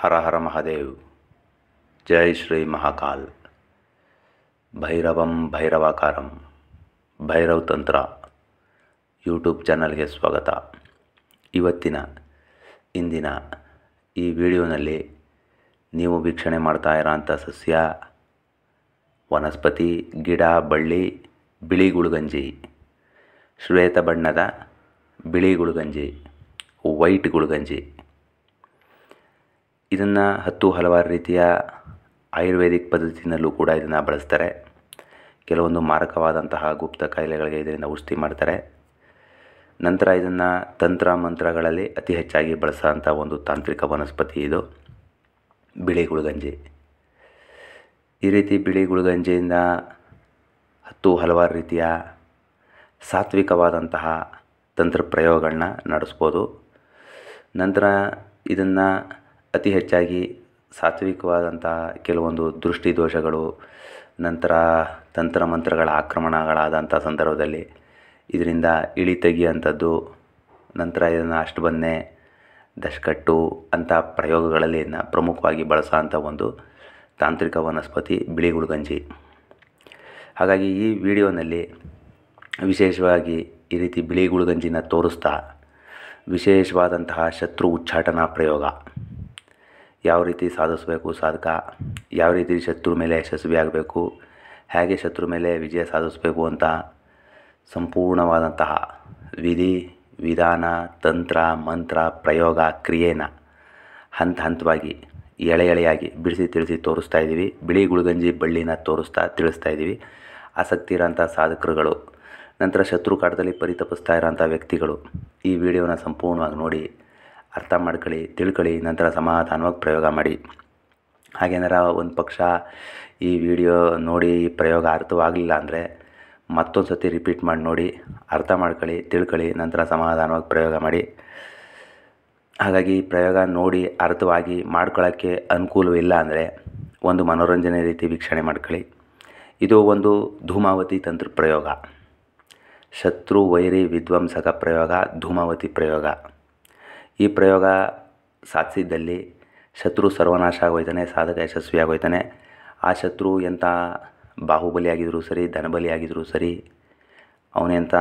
ಹರ ಹರ ಮಹಾದೇವ್ ಜೈ ಶ್ರೀ ಮಹಾಕಾಲ್ ಭೈರವಂ ಭೈರವಾಕಾರಂ ಭೈರವ್ ತಂತ್ರ ಯೂಟ್ಯೂಬ್ ಚಾನಲ್ಗೆ ಸ್ವಾಗತ ಇವತ್ತಿನ ಇಂದಿನ ಈ ವಿಡಿಯೋನಲ್ಲಿ ನೀವು ವೀಕ್ಷಣೆ ಮಾಡ್ತಾ ಇರೋಂಥ ಸಸ್ಯ ವನಸ್ಪತಿ ಗಿಡ ಬಳ್ಳಿ ಬಿಳಿ ಗುಳುಗಂಜಿ ಶ್ವೇತ ಬಣ್ಣದ ಬಿಳಿ ಗುಳುಗಂಜಿ ವೈಟ್ ಗುಳುಗಂಜಿ ಇದನ್ನು ಹತ್ತು ಹಲವಾರು ರೀತಿಯ ಆಯುರ್ವೇದಿಕ್ ಪದ್ಧತಿಯಲ್ಲೂ ಕೂಡ ಇದನ್ನು ಬಳಸ್ತಾರೆ ಕೆಲವೊಂದು ಮಾರಕವಾದಂತಹ ಗುಪ್ತ ಕಾಯಿಲೆಗಳಿಗೆ ಇದರಿಂದ ಔಷಧಿ ಮಾಡ್ತಾರೆ ನಂತರ ಇದನ್ನು ತಂತ್ರ ಮಂತ್ರಗಳಲ್ಲಿ ಅತಿ ಹೆಚ್ಚಾಗಿ ಬಳಸೋಂಥ ಒಂದು ತಾಂತ್ರಿಕ ವನಸ್ಪತಿ ಇದು ಬಿಳಿ ಗುಳಗಂಜಿ ಈ ರೀತಿ ಬಿಳಿ ಗುಳಗಂಜಿಯಿಂದ ಹತ್ತು ಹಲವಾರು ರೀತಿಯ ಸಾತ್ವಿಕವಾದಂತಹ ತಂತ್ರ ಪ್ರಯೋಗಗಳನ್ನ ನಡೆಸ್ಬೋದು ನಂತರ ಇದನ್ನು ಅತಿ ಹೆಚ್ಚಾಗಿ ಸಾತ್ವಿಕವಾದಂತಹ ಕೆಲವೊಂದು ದೃಷ್ಟಿ ದೋಷಗಳು ನಂತರ ಮಂತ್ರಗಳ ಆಕ್ರಮಣಗಳಾದಂಥ ಸಂದರ್ಭದಲ್ಲಿ ಇದರಿಂದ ಇಳಿ ತೆಗಿಯುವಂಥದ್ದು ನಂತರ ಇದನ್ನು ಅಷ್ಟು ಬನ್ನೆ ದಶಕಟ್ಟು ಅಂಥ ಪ್ರಯೋಗಗಳಲ್ಲಿ ಪ್ರಮುಖವಾಗಿ ಪ್ರಮುಖವಾಗಿ ಅಂಥ ಒಂದು ತಾಂತ್ರಿಕ ವನಸ್ಪತಿ ಬಿಳಿ ಗುಳ್ಗಂಜಿ ಹಾಗಾಗಿ ಈ ವಿಡಿಯೋನಲ್ಲಿ ವಿಶೇಷವಾಗಿ ಈ ರೀತಿ ಬಿಳಿ ಗುಳ್ಗಂಜಿನ ತೋರಿಸ್ತಾ ವಿಶೇಷವಾದಂತಹ ಶತ್ರು ಉಚ್ಚಾಟನಾ ಪ್ರಯೋಗ ಯಾವ ರೀತಿ ಸಾಧಿಸಬೇಕು ಸಾಧಕ ಯಾವ ರೀತಿ ಶತ್ರು ಮೇಲೆ ಯಶಸ್ವಿ ಆಗಬೇಕು ಹೇಗೆ ಶತ್ರು ಮೇಲೆ ವಿಜಯ ಸಾಧಿಸಬೇಕು ಅಂತ ಸಂಪೂರ್ಣವಾದಂತಹ ವಿಧಿ ವಿಧಾನ ತಂತ್ರ ಮಂತ್ರ ಪ್ರಯೋಗ ಕ್ರಿಯೆನ ಹಂತ ಹಂತವಾಗಿ ಎಳೆ ಎಳೆಯಾಗಿ ಬಿಡಿಸಿ ತಿಳಿಸಿ ತೋರಿಸ್ತಾ ಇದ್ದೀವಿ ಬಿಳಿ ಗುಳಗಂಜಿ ಬಳ್ಳಿನ ತೋರಿಸ್ತಾ ತಿಳಿಸ್ತಾ ಇದ್ದೀವಿ ಆಸಕ್ತಿ ಇರೋಂಥ ಸಾಧಕರುಗಳು ನಂತರ ಶತ್ರು ಕಾಟದಲ್ಲಿ ಪರಿತಪಿಸ್ತಾ ಇರೋಂಥ ವ್ಯಕ್ತಿಗಳು ಈ ವಿಡಿಯೋನ ಸಂಪೂರ್ಣವಾಗಿ ನೋಡಿ ಅರ್ಥ ಮಾಡ್ಕೊಳ್ಳಿ ತಿಳ್ಕೊಳ್ಳಿ ನಂತರ ಸಮಾಧಾನವಾಗಿ ಪ್ರಯೋಗ ಮಾಡಿ ಹಾಗೇನಾರ ಒಂದು ಪಕ್ಷ ಈ ವಿಡಿಯೋ ನೋಡಿ ಪ್ರಯೋಗ ಅರ್ಥವಾಗಲಿಲ್ಲ ಅಂದರೆ ಮತ್ತೊಂದು ಸತಿ ರಿಪೀಟ್ ಮಾಡಿ ನೋಡಿ ಅರ್ಥ ಮಾಡ್ಕೊಳ್ಳಿ ತಿಳ್ಕೊಳ್ಳಿ ನಂತರ ಸಮಾಧಾನವಾಗಿ ಪ್ರಯೋಗ ಮಾಡಿ ಹಾಗಾಗಿ ಪ್ರಯೋಗ ನೋಡಿ ಅರ್ಥವಾಗಿ ಮಾಡ್ಕೊಳ್ಳೋಕ್ಕೆ ಅನುಕೂಲವಿಲ್ಲ ಅಂದರೆ ಒಂದು ಮನೋರಂಜನೆ ರೀತಿ ವೀಕ್ಷಣೆ ಮಾಡ್ಕೊಳ್ಳಿ ಇದು ಒಂದು ಧೂಮಾವತಿ ತಂತ್ರ ಪ್ರಯೋಗ ಶತ್ರು ವೈರಿ ವಿದ್ವಂಸಕ ಪ್ರಯೋಗ ಧೂಮಾವತಿ ಪ್ರಯೋಗ ಈ ಪ್ರಯೋಗ ಸಾಧಿಸಿದ್ದಲ್ಲಿ ಶತ್ರು ಸರ್ವನಾಶ ಆಗೋಯ್ತಾನೆ ಸಾಧಕ ಯಶಸ್ವಿ ಆಗೋಯ್ತಾನೆ ಆ ಶತ್ರು ಎಂಥ ಬಾಹುಬಲಿ ಆಗಿದ್ದರೂ ಸರಿ ಧನಬಲಿ ಆಗಿದ್ದರೂ ಸರಿ ಅವನೆಂಥ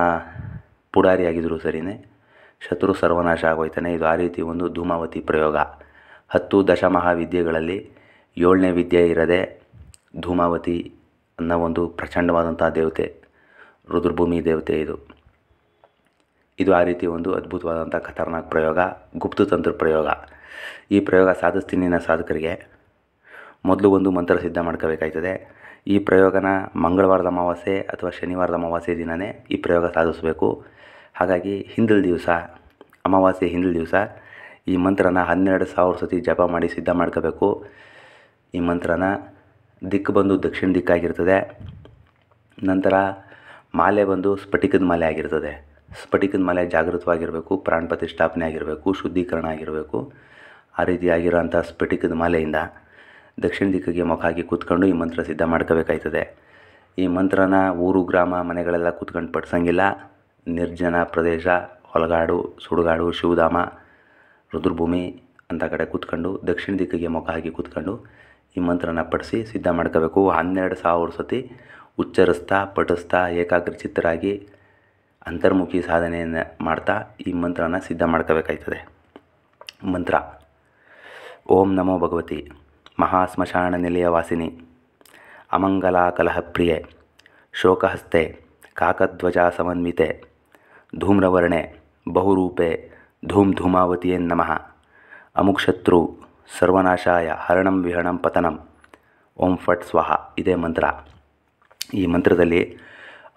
ಪುಡಾರಿ ಆಗಿದ್ದರೂ ಸರಿನೇ ಶತ್ರು ಸರ್ವನಾಶ ಆಗೋಯ್ತಾನೆ ಇದು ಆ ರೀತಿ ಒಂದು ಧೂಮಾವತಿ ಪ್ರಯೋಗ ಹತ್ತು ದಶಮಹಾವಿದ್ಯೆಗಳಲ್ಲಿ ಏಳನೇ ವಿದ್ಯೆ ಇರದೆ ಧೂಮಾವತಿ ಅನ್ನೋ ಒಂದು ಪ್ರಚಂಡವಾದಂಥ ದೇವತೆ ರುದ್ರಭೂಮಿ ದೇವತೆ ಇದು ಇದು ಆ ರೀತಿ ಒಂದು ಅದ್ಭುತವಾದಂಥ ಖತರ್ನಾಕ್ ಪ್ರಯೋಗ ತಂತ್ರ ಪ್ರಯೋಗ ಈ ಪ್ರಯೋಗ ಸಾಧಿಸ್ತೀನಿ ನನ್ನ ಸಾಧಕರಿಗೆ ಮೊದಲು ಒಂದು ಮಂತ್ರ ಸಿದ್ಧ ಮಾಡ್ಕೋಬೇಕಾಯ್ತದೆ ಈ ಪ್ರಯೋಗನ ಮಂಗಳವಾರದ ಅಮಾವಾಸ್ಯೆ ಅಥವಾ ಶನಿವಾರದ ಅಮಾವಾಸ್ಯೆ ದಿನವೇ ಈ ಪ್ರಯೋಗ ಸಾಧಿಸಬೇಕು ಹಾಗಾಗಿ ಹಿಂದಿಲ್ ದಿವಸ ಅಮಾವಾಸ್ಯೆ ಹಿಂದಿಲ್ ದಿವಸ ಈ ಮಂತ್ರನ ಹನ್ನೆರಡು ಸಾವಿರ ಸತಿ ಜಪ ಮಾಡಿ ಸಿದ್ಧ ಮಾಡ್ಕೋಬೇಕು ಈ ಮಂತ್ರನ ದಿಕ್ಕು ಬಂದು ದಕ್ಷಿಣ ದಿಕ್ಕಾಗಿರ್ತದೆ ನಂತರ ಮಾಲೆ ಬಂದು ಸ್ಫಟಿಕದ ಮಾಲೆ ಆಗಿರ್ತದೆ ಸ್ಫಟಿಕದ ಮಲೆ ಜಾಗೃತವಾಗಿರಬೇಕು ಪ್ರಾಣ ಪ್ರತಿಷ್ಠಾಪನೆ ಆಗಿರಬೇಕು ಶುದ್ಧೀಕರಣ ಆಗಿರಬೇಕು ಆ ರೀತಿಯಾಗಿರೋಂಥ ಸ್ಫಟಿಕದ ಮಾಲೆಯಿಂದ ದಕ್ಷಿಣ ದಿಕ್ಕಿಗೆ ಮುಖ ಹಾಕಿ ಕೂತ್ಕೊಂಡು ಈ ಮಂತ್ರ ಸಿದ್ಧ ಮಾಡ್ಕೋಬೇಕಾಯ್ತದೆ ಈ ಮಂತ್ರನ ಊರು ಗ್ರಾಮ ಮನೆಗಳೆಲ್ಲ ಕೂತ್ಕೊಂಡು ಪಡಿಸಂಗಿಲ್ಲ ನಿರ್ಜನ ಪ್ರದೇಶ ಹೊಲಗಾಡು ಸುಡುಗಾಡು ಶಿವಧಾಮ ರುದ್ರಭೂಮಿ ಅಂತ ಕಡೆ ಕೂತ್ಕೊಂಡು ದಕ್ಷಿಣ ದಿಕ್ಕಿಗೆ ಮುಖ ಹಾಕಿ ಕೂತ್ಕೊಂಡು ಈ ಮಂತ್ರನ ಪಡಿಸಿ ಸಿದ್ಧ ಮಾಡ್ಕೋಬೇಕು ಹನ್ನೆರಡು ಸಾವಿರ ಸತಿ ಉಚ್ಚರಿಸ್ತಾ ಪಠಿಸ್ತಾ ಏಕಾಗ್ರಚಿತ್ತರಾಗಿ ಅಂತರ್ಮುಖಿ ಸಾಧನೆಯನ್ನು ಮಾಡ್ತಾ ಈ ಮಂತ್ರನ ಸಿದ್ಧ ಮಾಡ್ಕೋಬೇಕಾಯ್ತದೆ ಮಂತ್ರ ಓಂ ನಮೋ ಭಗವತಿ ಮಹಾಸ್ಮಶಾನ ನಿಲಯ ವಾಸಿನಿ ಅಮಂಗಲಾಕಲಹಪ್ರಿಯೆ ಶೋಕಹಸ್ತೆ ಕಾಕಧ್ವಜ ಸಮನ್ವಿತೆ ಧೂಮ್ರವರ್ಣೆ ಬಹುರೂಪೆ ಧೂಮ್ ಧೂಮಾವತಿಯೇ ನಮಃ ಅಮುಕ್ಷತ್ರು ಸರ್ವನಾಶಾಯ ಹರಣಂ ವಿಹರಣಂ ಪತನಂ ಓಂ ಫಟ್ ಸ್ವಾಹ ಇದೇ ಮಂತ್ರ ಈ ಮಂತ್ರದಲ್ಲಿ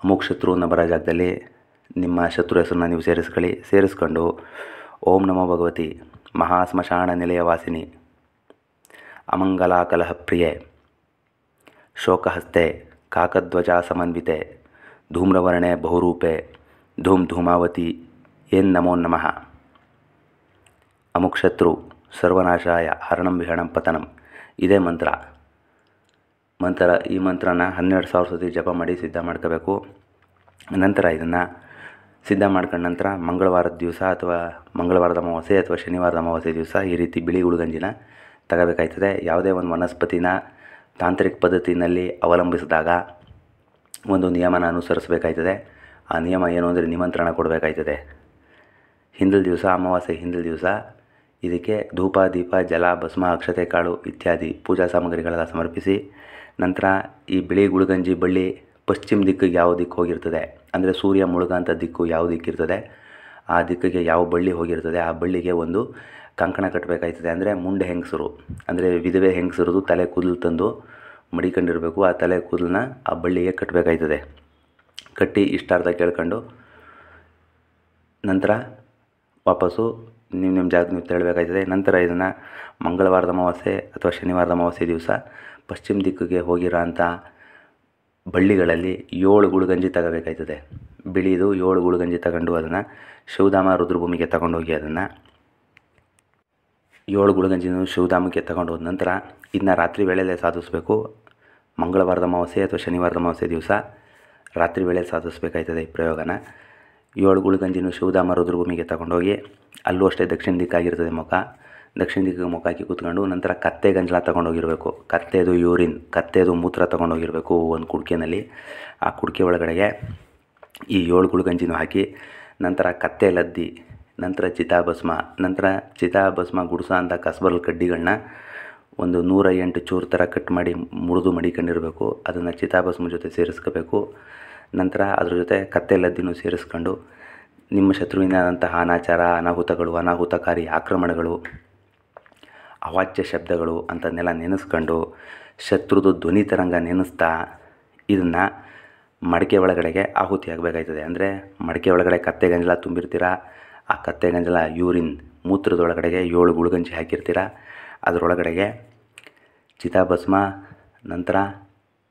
ಅಮುಕ್ಷತ್ರು ಅನ್ನೋ ಬರೋ ಜಾಗದಲ್ಲಿ ನಿಮ್ಮ ಶತ್ರು ಹೆಸರನ್ನ ನೀವು ಸೇರಿಸ್ಕೊಳ್ಳಿ ಸೇರಿಸ್ಕೊಂಡು ಓಂ ನಮೋ ಭಗವತಿ ಮಹಾಸ್ಮಶಾನ ನಿಲಯ ವಾಸಿನಿ ಅಮಂಗಲಾಕಲಹ ಪ್ರಿಯೆ ಶೋಕಹಸ್ತೆ ಕಾಕಧ್ವಜ ಸಮನ್ವಿತೆ ಧೂಮ್ರವರ್ಣೆ ಬಹುರೂಪೆ ಧೂಮ್ ಧೂಮಾವತಿ ಏನ್ ನಮೋ ನಮಃ ಅಮುಕ್ಷತ್ರು ಸರ್ವನಾಶಾಯ ಹರಣಂ ವಿಹರಣಂ ಪತನಂ ಇದೇ ಮಂತ್ರ ಮಂತ್ರ ಈ ಮಂತ್ರನ ಹನ್ನೆರಡು ಸಾವಿರ ಸತಿ ಜಪ ಮಾಡಿ ಸಿದ್ಧ ಮಾಡ್ಕೋಬೇಕು ನಂತರ ಇದನ್ನು ಸಿದ್ಧ ಮಾಡ್ಕೊಂಡ ನಂತರ ಮಂಗಳವಾರದ ದಿವಸ ಅಥವಾ ಮಂಗಳವಾರದ ಅಮಾವಾಸ್ಯೆ ಅಥವಾ ಶನಿವಾರದ ಅಮಾವಾಸ್ಯೆ ದಿವಸ ಈ ರೀತಿ ಬಿಳಿ ಹುಳುಗಂಜಿನ ತಗೋಬೇಕಾಯ್ತದೆ ಯಾವುದೇ ಒಂದು ವನಸ್ಪತಿನ ತಾಂತ್ರಿಕ ಪದ್ಧತಿಯಲ್ಲಿ ಅವಲಂಬಿಸಿದಾಗ ಒಂದು ನಿಯಮನ ಅನುಸರಿಸಬೇಕಾಯ್ತದೆ ಆ ನಿಯಮ ಏನು ಅಂದರೆ ನಿಮಂತ್ರಣ ಕೊಡಬೇಕಾಯ್ತದೆ ಹಿಂದಿಲ್ ದಿವಸ ಅಮಾವಾಸ್ಯೆ ಹಿಂದಿನ ದಿವಸ ಇದಕ್ಕೆ ಧೂಪ ದೀಪ ಜಲ ಭಸ್ಮ ಅಕ್ಷತೆ ಕಾಳು ಇತ್ಯಾದಿ ಪೂಜಾ ಸಾಮಗ್ರಿಗಳೆಲ್ಲ ಸಮರ್ಪಿಸಿ ನಂತರ ಈ ಬಿಳಿ ಗುಳುಗಂಜಿ ಬಳ್ಳಿ ಪಶ್ಚಿಮ ದಿಕ್ಕಿಗೆ ಯಾವ ದಿಕ್ಕು ಹೋಗಿರ್ತದೆ ಅಂದರೆ ಸೂರ್ಯ ಮುಳುಗಂಥ ದಿಕ್ಕು ಯಾವ ದಿಕ್ಕಿರ್ತದೆ ಆ ದಿಕ್ಕಿಗೆ ಯಾವ ಬಳ್ಳಿ ಹೋಗಿರ್ತದೆ ಆ ಬಳ್ಳಿಗೆ ಒಂದು ಕಂಕಣ ಕಟ್ಟಬೇಕಾಯ್ತದೆ ಅಂದರೆ ಮುಂಡೆ ಹೆಂಗಸರು ಅಂದರೆ ವಿಧವೆ ಹೆಂಗಸರದು ತಲೆ ಕೂದಲು ತಂದು ಮಡಿಕೊಂಡಿರಬೇಕು ಆ ತಲೆ ಕೂದಲನ್ನ ಆ ಬಳ್ಳಿಗೆ ಕಟ್ಟಬೇಕಾಯ್ತದೆ ಕಟ್ಟಿ ಇಷ್ಟಾರ್ಧ ಕೇಳ್ಕೊಂಡು ನಂತರ ವಾಪಸ್ಸು ನಿಮ್ಮ ನಿಮ್ಮ ಜಾಗ ನೀವು ತೆರಳಬೇಕಾಯ್ತದೆ ನಂತರ ಇದನ್ನು ಮಂಗಳವಾರದ ಅಮಾವಾಸ್ಯೆ ಅಥವಾ ಶನಿವಾರದ ಅಮಾವಾಸ್ಯೆ ದಿವಸ ಪಶ್ಚಿಮ ದಿಕ್ಕಿಗೆ ಹೋಗಿರೋ ಅಂಥ ಬಳ್ಳಿಗಳಲ್ಲಿ ಏಳು ಗುಳುಗಂಜಿ ತಗೋಬೇಕಾಯ್ತದೆ ಬಿಳಿದು ಏಳು ಗುಳುಗಂಜಿ ತಗೊಂಡು ಅದನ್ನು ಶಿವಧಾಮ ರುದ್ರಭೂಮಿಗೆ ತಗೊಂಡೋಗಿ ಅದನ್ನು ಏಳು ಗುಳುಗಂಜಿನೂ ಶಿವಧಾಮಕ್ಕೆ ತಗೊಂಡು ಹೋದ ನಂತರ ಇದನ್ನ ರಾತ್ರಿ ವೇಳೆಯಲ್ಲೇ ಸಾಧಿಸಬೇಕು ಮಂಗಳವಾರದ ಅಮಾವಾಸ್ಯೆ ಅಥವಾ ಶನಿವಾರದ ಅಮಾವಾಸ್ಯೆ ದಿವಸ ರಾತ್ರಿ ವೇಳೆ ಸಾಧಿಸಬೇಕಾಯ್ತದೆ ಈ ಪ್ರಯೋಗನ ಏಳು ಗುಳುಗಂಜಿನೂ ಶಿವಧಾಮ ರುದ್ರಭೂಮಿಗೆ ತಗೊಂಡೋಗಿ ಅಲ್ಲೂ ಅಷ್ಟೇ ದಕ್ಷಿಣ ದಿಕ್ಕಾಗಿರ್ತದೆ ಮುಖ ದಕ್ಷಿಣ ದಿಕ್ಕಿಗೆ ಮುಖ ಹಾಕಿ ಕೂತ್ಕೊಂಡು ನಂತರ ಕತ್ತೆ ಗಂಜಲ ತೊಗೊಂಡೋಗಿರಬೇಕು ಕತ್ತೆದು ಯೂರಿನ್ ಕತ್ತೆದು ಮೂತ್ರ ತೊಗೊಂಡೋಗಿರಬೇಕು ಒಂದು ಕುಡಿಕೆನಲ್ಲಿ ಆ ಕುಡಿಕೆ ಒಳಗಡೆಗೆ ಈ ಏಳು ಗಂಜಿನು ಹಾಕಿ ನಂತರ ಕತ್ತೆ ಲದ್ದಿ ನಂತರ ಚಿತಾಭಸ್ಮ ನಂತರ ಚಿತಾಭಸ್ಮ ಗುಡ್ಸ ಅಂಥ ಕಸಬರಲ್ ಕಡ್ಡಿಗಳನ್ನ ಒಂದು ನೂರ ಎಂಟು ಚೂರು ಥರ ಕಟ್ ಮಾಡಿ ಮುರಿದು ಮಡಿಕೊಂಡಿರಬೇಕು ಅದನ್ನು ಚಿತಾಭಸ್ಮ ಜೊತೆ ಸೇರಿಸ್ಕೋಬೇಕು ನಂತರ ಅದ್ರ ಜೊತೆ ಕತ್ತೆ ಲದ್ದಿನೂ ಸೇರಿಸ್ಕೊಂಡು ನಿಮ್ಮ ಶತ್ರುವಿನಾದಂತಹ ಅನಾಚಾರ ಅನಾಹುತಗಳು ಅನಾಹುತಕಾರಿ ಆಕ್ರಮಣಗಳು ಅವಾಚ್ಯ ಶಬ್ದಗಳು ಅಂತನ್ನೆಲ್ಲ ನೆನೆಸ್ಕೊಂಡು ಶತ್ರುದು ಧ್ವನಿ ತರಂಗ ನೆನೆಸ್ತಾ ಇದನ್ನು ಮಡಿಕೆ ಒಳಗಡೆಗೆ ಆಹುತಿ ಆಗಬೇಕಾಯ್ತದೆ ಅಂದರೆ ಮಡಿಕೆ ಒಳಗಡೆ ಕತ್ತೆ ಗಂಜಲ ತುಂಬಿರ್ತೀರ ಆ ಕತ್ತೆ ಗಂಜಲ ಯೂರಿನ್ ಮೂತ್ರದೊಳಗಡೆಗೆ ಏಳು ಗುಳುಗಂಜಿ ಹಾಕಿರ್ತೀರ ಅದರೊಳಗಡೆಗೆ ಚಿತಾಭಸ್ಮ ನಂತರ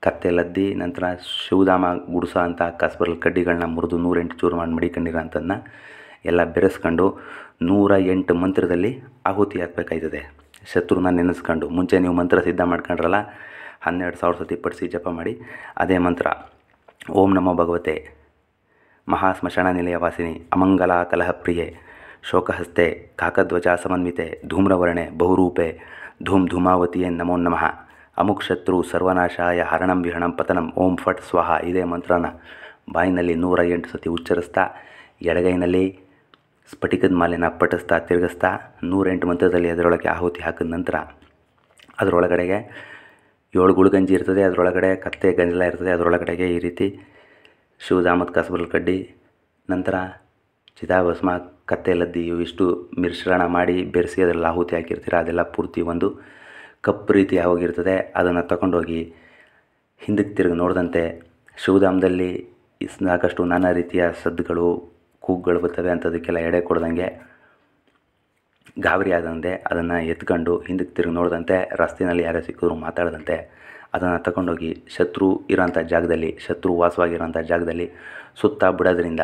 ಕತ್ತೆ ಲದ್ದಿ ನಂತರ ಶಿವಧಾಮ ಗುಡಿಸೋ ಅಂತ ಕಸ್ಬರ್ಲ್ ಕಡ್ಡಿಗಳನ್ನ ಮುರಿದು ನೂರೆಂಟು ಚೂರು ಮಾಡಿ ಮಡಿಕೊಂಡಿರೋ ಎಲ್ಲ ಬೆರೆಸ್ಕೊಂಡು ನೂರ ಎಂಟು ಮಂತ್ರದಲ್ಲಿ ಆಹುತಿ ಹಾಕಬೇಕಾಯ್ತದೆ ಶತ್ರುನ ನೆನೆಸ್ಕೊಂಡು ಮುಂಚೆ ನೀವು ಮಂತ್ರ ಸಿದ್ಧ ಮಾಡ್ಕೊಂಡ್ರಲ್ಲ ಹನ್ನೆರಡು ಸಾವಿರ ಸತಿ ಪಡಿಸಿ ಜಪ ಮಾಡಿ ಅದೇ ಮಂತ್ರ ಓಂ ನಮೋ ಭಗವತೆ ಸ್ಮಶಾನ ನಿಲಯ ವಾಸಿನಿ ಅಮಂಗಲ ಕಲಹಪ್ರಿಯೆ ಶೋಕಹಸ್ತೆ ಕಾಕಧ್ವಜ ಸಮನ್ವಿತೆ ಧೂಮ್ರವರ್ಣೆ ಬಹುರೂಪೆ ಧೂಮ್ ಧೂಮಾವತಿಯೇ ನಮೋ ನಮಃ ಅಮುಕ್ ಶತ್ರು ಸರ್ವನಾಶಾಯ ಹರಣಂ ವಿಹರಣಂ ಪತನಂ ಓಂ ಫಟ್ ಸ್ವಾಹ ಇದೇ ಮಂತ್ರನ ಬಾಯಿನಲ್ಲಿ ನೂರ ಎಂಟು ಸತಿ ಉಚ್ಚರಿಸ್ತಾ ಎಡಗೈನಲ್ಲಿ ಸ್ಫಟಿಕದ ಮಾಲೆನ ಪಟಿಸ್ತಾ ತಿರುಗಿಸ್ತಾ ನೂರೆಂಟು ಮಂತ್ರದಲ್ಲಿ ಅದರೊಳಗೆ ಆಹುತಿ ಹಾಕಿದ ನಂತರ ಅದರೊಳಗಡೆಗೆ ಏಳು ಗುಳುಗಂಜಿ ಇರ್ತದೆ ಅದರೊಳಗಡೆ ಕತ್ತೆ ಗಂಜಲ ಇರ್ತದೆ ಅದರೊಳಗಡೆಗೆ ಈ ರೀತಿ ಶಿವಧಾಮದ ಕಸಬಲ್ ಕಡ್ಡಿ ನಂತರ ಚಿತಾಭಸ್ಮ ಕತ್ತೆ ಲದ್ದಿ ಇವಿಷ್ಟು ಮಿಶ್ರಣ ಮಾಡಿ ಬೆರೆಸಿ ಅದರಲ್ಲಿ ಆಹುತಿ ಹಾಕಿರ್ತೀರ ಅದೆಲ್ಲ ಪೂರ್ತಿ ಒಂದು ಕಪ್ ರೀತಿ ಹೋಗಿರ್ತದೆ ಅದನ್ನು ತಗೊಂಡೋಗಿ ಹಿಂದಕ್ಕೆ ತಿರುಗಿ ನೋಡಿದಂತೆ ಶಿವಧಾಮದಲ್ಲಿ ಸಾಕಷ್ಟು ನಾನಾ ರೀತಿಯ ಸದ್ದುಗಳು ಕೂಗ್ಗಳು ಬರ್ತವೆ ಅಂಥದಕ್ಕೆಲ್ಲ ಎಡೆ ಕೊಡ್ದಂಗೆ ಗಾಬರಿ ಆದಂತೆ ಅದನ್ನು ಎತ್ಕೊಂಡು ಹಿಂದಕ್ಕೆ ತಿರುಗಿ ನೋಡಿದಂತೆ ರಸ್ತೆಯಲ್ಲಿ ಯಾರೋ ಸಿಕ್ಕಿದ್ರು ಮಾತಾಡದಂತೆ ಅದನ್ನು ತಗೊಂಡೋಗಿ ಶತ್ರು ಇರೋಂಥ ಜಾಗದಲ್ಲಿ ಶತ್ರು ವಾಸವಾಗಿರೋಂಥ ಜಾಗದಲ್ಲಿ ಸುತ್ತ ಬಿಡೋದ್ರಿಂದ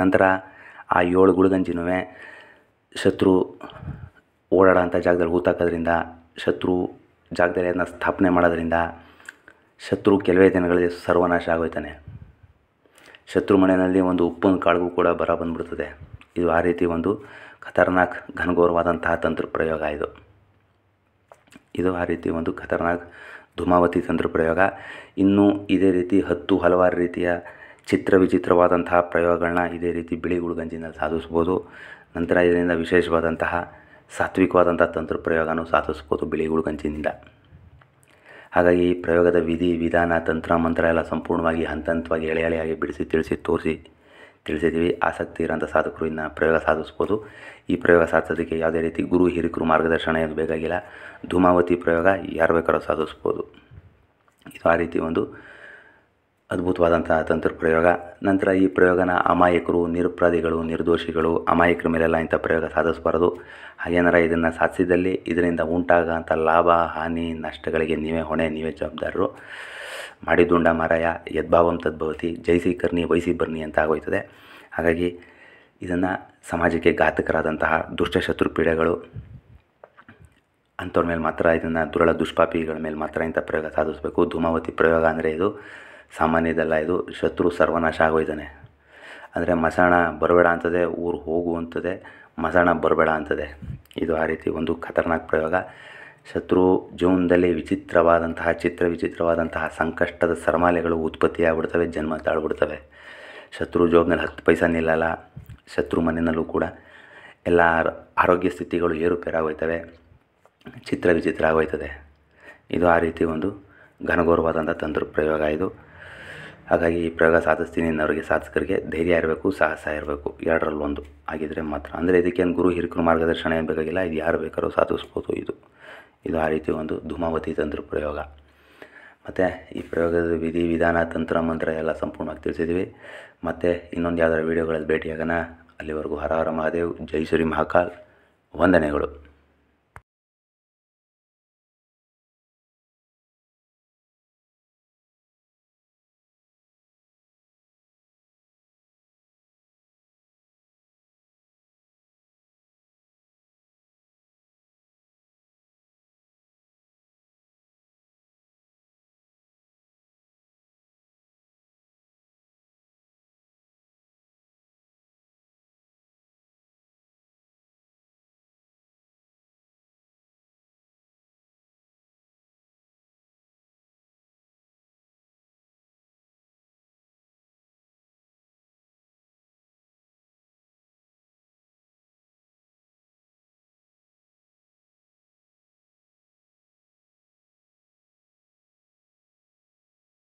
ನಂತರ ಆ ಏಳು ಗುಳಗಂಜಿನೂ ಶತ್ರು ಓಡಾಡೋಂಥ ಜಾಗದಲ್ಲಿ ಹೂತಾಕೋದ್ರಿಂದ ಶತ್ರು ಜಾಗದಲ್ಲಿ ಅದನ್ನ ಸ್ಥಾಪನೆ ಮಾಡೋದ್ರಿಂದ ಶತ್ರು ಕೆಲವೇ ದಿನಗಳಲ್ಲಿ ಸರ್ವನಾಶ ಆಗೋಯ್ತಾನೆ ಶತ್ರು ಮನೆಯಲ್ಲಿ ಒಂದು ಉಪ್ಪಿನ ಕಾಳಿಗೂ ಕೂಡ ಬರ ಬಂದ್ಬಿಡ್ತದೆ ಇದು ಆ ರೀತಿ ಒಂದು ಖತರ್ನಾಕ್ ಘನಘೋರವಾದಂತಹ ತಂತ್ರ ಪ್ರಯೋಗ ಇದು ಇದು ಆ ರೀತಿ ಒಂದು ಖತರ್ನಾಕ್ ಧುಮಾವತಿ ತಂತ್ರ ಪ್ರಯೋಗ ಇನ್ನೂ ಇದೇ ರೀತಿ ಹತ್ತು ಹಲವಾರು ರೀತಿಯ ಚಿತ್ರ ವಿಚಿತ್ರವಾದಂತಹ ಪ್ರಯೋಗಗಳನ್ನ ಇದೇ ರೀತಿ ಬಿಳಿ ಗಂಜಿನಲ್ಲಿ ಸಾಧಿಸ್ಬೋದು ನಂತರ ಇದರಿಂದ ವಿಶೇಷವಾದಂತಹ ಸಾತ್ವಿಕವಾದಂಥ ತಂತ್ರ ಪ್ರಯೋಗನೂ ಸಾಧಿಸ್ಬೋದು ಬಿಳಿ ಗಂಜಿನಿಂದ ಹಾಗಾಗಿ ಈ ಪ್ರಯೋಗದ ವಿಧಿ ವಿಧಾನ ತಂತ್ರ ಮಂತ್ರ ಎಲ್ಲ ಸಂಪೂರ್ಣವಾಗಿ ಹಂತ ಹಂತವಾಗಿ ಎಳೆ ಎಳೆಯಾಗಿ ಬಿಡಿಸಿ ತಿಳಿಸಿ ತೋರಿಸಿ ತಿಳಿಸಿದ್ದೀವಿ ಆಸಕ್ತಿ ಇರೋಂಥ ಸಾಧಕರು ಇನ್ನು ಪ್ರಯೋಗ ಸಾಧಿಸ್ಬೋದು ಈ ಪ್ರಯೋಗ ಸಾಧಿಸೋದಕ್ಕೆ ಯಾವುದೇ ರೀತಿ ಗುರು ಹಿರಿಕರು ಮಾರ್ಗದರ್ಶನ ಏನು ಬೇಕಾಗಿಲ್ಲ ಧೂಮಾವತಿ ಪ್ರಯೋಗ ಯಾರು ಬೇಕಾದ್ರೂ ಸಾಧಿಸ್ಬೋದು ಇದು ಆ ರೀತಿ ಒಂದು ಅದ್ಭುತವಾದಂತಹ ತಂತ್ರ ಪ್ರಯೋಗ ನಂತರ ಈ ಪ್ರಯೋಗನ ಅಮಾಯಕರು ನಿರುಪರಾಧಿಗಳು ನಿರ್ದೋಷಿಗಳು ಅಮಾಯಕರ ಮೇಲೆಲ್ಲ ಇಂಥ ಪ್ರಯೋಗ ಸಾಧಿಸಬಾರದು ಹಾಗೇನಾರ ಇದನ್ನು ಸಾಧಿಸಿದಲ್ಲಿ ಇದರಿಂದ ಉಂಟಾಗುವಂಥ ಲಾಭ ಹಾನಿ ನಷ್ಟಗಳಿಗೆ ನೀವೇ ಹೊಣೆ ನೀವೇ ಜವಾಬ್ದಾರರು ಮಾಡಿದುಂಡ ಮಾರಾಯ ಯದ್ಭಾವಂ ತದ್ಭವತಿ ಜಯಿಸಿ ಕರ್ನಿ ವಹಿಸಿ ಬರ್ನಿ ಅಂತ ಆಗೋಯ್ತದೆ ಹಾಗಾಗಿ ಇದನ್ನು ಸಮಾಜಕ್ಕೆ ಘಾತಕರಾದಂತಹ ದುಷ್ಟಶತ್ರು ಪೀಡೆಗಳು ಅಂಥವ್ರ ಮೇಲೆ ಮಾತ್ರ ಇದನ್ನು ದುರಳ ದುಷ್ಪಾಪಿಗಳ ಮೇಲೆ ಮಾತ್ರ ಇಂಥ ಪ್ರಯೋಗ ಸಾಧಿಸಬೇಕು ಧೂಮಾವತಿ ಪ್ರಯೋಗ ಅಂದರೆ ಇದು ಸಾಮಾನ್ಯದಲ್ಲ ಇದು ಶತ್ರು ಸರ್ವನಾಶ ಆಗೋಯ್ತಾನೆ ಅಂದರೆ ಮಸಾಣ ಬರಬೇಡ ಅಂತದೆ ಊರು ಹೋಗು ಅಂತದೆ ಮಸಾಣ ಬರಬೇಡ ಅಂತದೆ ಇದು ಆ ರೀತಿ ಒಂದು ಖತರ್ನಾಕ್ ಪ್ರಯೋಗ ಶತ್ರು ಜೀವನದಲ್ಲಿ ವಿಚಿತ್ರವಾದಂತಹ ಚಿತ್ರ ವಿಚಿತ್ರವಾದಂತಹ ಸಂಕಷ್ಟದ ಸರಮಾಲೆಗಳು ಉತ್ಪತ್ತಿಯಾಗ್ಬಿಡ್ತವೆ ಜನ್ಮ ತಾಳ್ಬಿಡ್ತವೆ ಶತ್ರು ಜೋಗ್ನಲ್ಲಿ ಹತ್ತು ಪೈಸಾ ನಿಲ್ಲಲ್ಲ ಶತ್ರು ಮನೆಯಲ್ಲೂ ಕೂಡ ಎಲ್ಲ ಆರೋಗ್ಯ ಸ್ಥಿತಿಗಳು ಏರುಪೇರಾಗೋಯ್ತವೆ ಚಿತ್ರ ವಿಚಿತ್ರ ಆಗೋಯ್ತದೆ ಇದು ಆ ರೀತಿ ಒಂದು ಘನಘೋರವಾದಂಥ ತಂತ್ರ ಪ್ರಯೋಗ ಇದು ಹಾಗಾಗಿ ಈ ಪ್ರಯೋಗ ಸಾಧಿಸ್ತೀನಿ ಅನ್ನೋರಿಗೆ ಸಾಧಕರಿಗೆ ಧೈರ್ಯ ಇರಬೇಕು ಸಾಹಸ ಇರಬೇಕು ಎರಡರಲ್ಲಿ ಒಂದು ಆಗಿದ್ದರೆ ಮಾತ್ರ ಅಂದರೆ ಇದಕ್ಕೇನು ಗುರು ಹಿರಿಕರು ಮಾರ್ಗದರ್ಶನ ಏನು ಬೇಕಾಗಿಲ್ಲ ಇದು ಯಾರು ಬೇಕಾದ್ರೂ ಸಾಧಿಸ್ಬೋದು ಇದು ಇದು ಆ ರೀತಿ ಒಂದು ಧೂಮಾವತಿ ತಂತ್ರ ಪ್ರಯೋಗ ಮತ್ತು ಈ ಪ್ರಯೋಗದ ವಿಧಿ ವಿಧಾನ ತಂತ್ರ ಮಂತ್ರ ಎಲ್ಲ ಸಂಪೂರ್ಣವಾಗಿ ತಿಳಿಸಿದ್ವಿ ಮತ್ತು ಇನ್ನೊಂದು ಯಾವ್ದಾರು ವೀಡಿಯೋಗಳಲ್ಲಿ ಭೇಟಿಯಾಗೋಣ ಅಲ್ಲಿವರೆಗೂ ಹರ ಹರ ಮಹಾದೇವ್ ಜೈ ಶ್ರೀ ಮಹಾಕಾಲ್ ವಂದನೆಗಳು